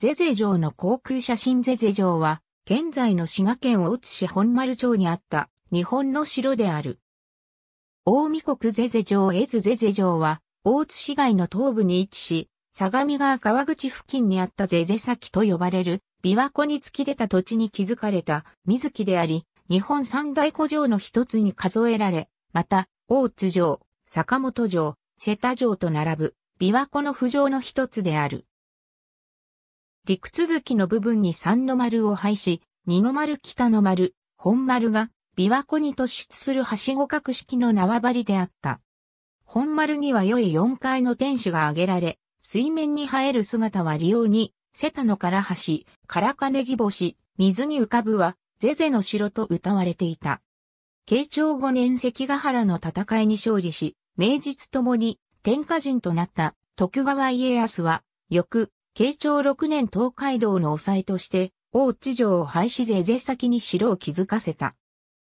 ゼゼ城の航空写真ゼゼ城は、現在の滋賀県大津市本丸町にあった日本の城である。大見国ゼゼ城エズゼゼ城は、大津市街の東部に位置し、相模川川口付近にあったゼゼ先と呼ばれる、琵琶湖に突き出た土地に築かれた水木であり、日本三大古城の一つに数えられ、また、大津城、坂本城、瀬田城と並ぶ、琵琶湖の浮城の一つである。陸続きの部分に三の丸を配し、二の丸北の丸、本丸が琵琶湖に突出するはしご格式の縄張りであった。本丸には良い四階の天守が挙げられ、水面に生える姿は利用に、瀬田の唐橋、唐金木星、水に浮かぶは、ゼゼの城と歌われていた。慶長五年関ヶ原の戦いに勝利し、名実ともに天下人となった徳川家康は、翌、慶長6年東海道の抑えとして、大津城を廃止ぜぜ先に城を築かせた。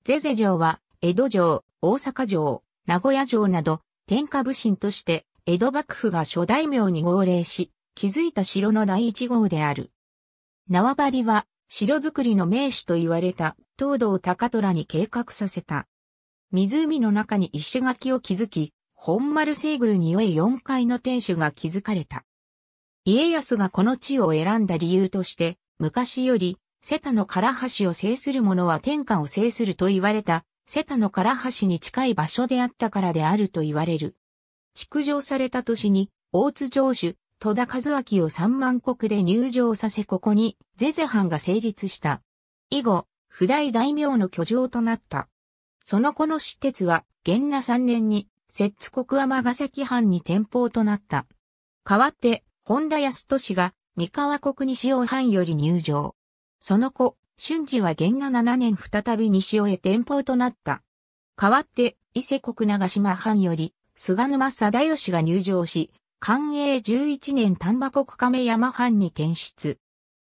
ぜぜ城は、江戸城、大阪城、名古屋城など、天下武神として、江戸幕府が諸大名に号令し、築いた城の第一号である。縄張りは、城作りの名手と言われた、東道高虎に計画させた。湖の中に石垣を築き、本丸西宮に良い4階の天守が築かれた。家康がこの地を選んだ理由として、昔より、瀬田の唐橋を制する者は天下を制すると言われた、瀬田の唐橋に近い場所であったからであると言われる。築城された年に、大津城主、戸田和明を三万国で入城させここに、ゼゼ藩が成立した。以後、不代大名の居城となった。その子の私鉄は、元那三年に、摂津国尼崎藩に転保となった。代わって、本田康利が三河国西尾藩より入場。その後、春治は元和7年再び西尾へ転封となった。代わって、伊勢国長島藩より、菅沼貞義が入場し、寛永11年丹波国亀山藩に転出。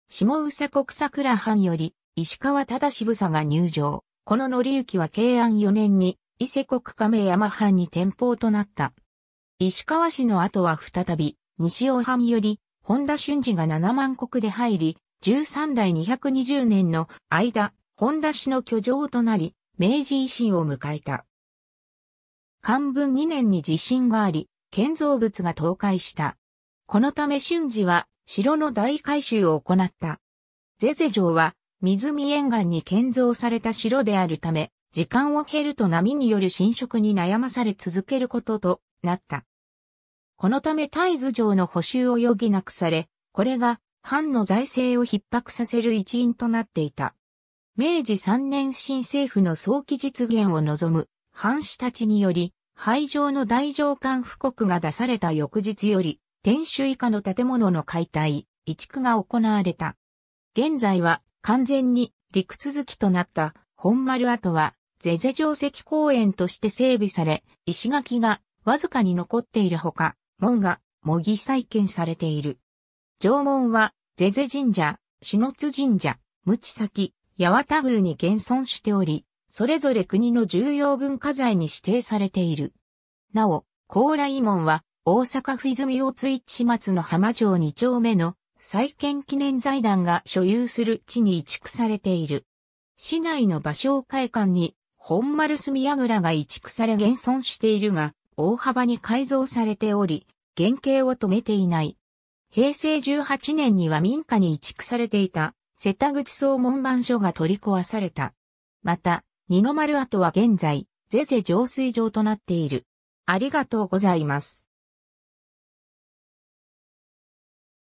下宇佐国桜藩より、石川忠佐が入場。この則行は慶安4年に、伊勢国亀山藩に転封となった。石川氏の後は再び、西大藩より、本田俊二が7万国で入り、13代220年の間、本田氏の居城となり、明治維新を迎えた。漢文2年に地震があり、建造物が倒壊した。このため春治は城の大改修を行った。ゼゼ城は湖沿岸に建造された城であるため、時間を経ると波による侵食に悩まされ続けることとなった。このため大図上の補修を余儀なくされ、これが藩の財政を逼迫させる一因となっていた。明治3年新政府の早期実現を望む藩士たちにより、廃城の大上官布告が出された翌日より、天守以下の建物の解体、移築が行われた。現在は完全に陸続きとなった本丸跡は、ゼゼ城石公園として整備され、石垣がわずかに残っているほか、門が模擬再建されている。城門は、ゼゼ神社、篠津神社、無知崎、八幡宮に現存しており、それぞれ国の重要文化財に指定されている。なお、高麗門は、大阪府泉大津市松の浜城2丁目の再建記念財団が所有する地に移築されている。市内の場所を会館に、本丸隅櫓が移築され現存しているが、大幅に改造されており、原型を止めていない。平成18年には民家に移築されていた瀬田口総門番所が取り壊された。また、二の丸跡は現在、ゼゼ浄水場となっている。ありがとうございます。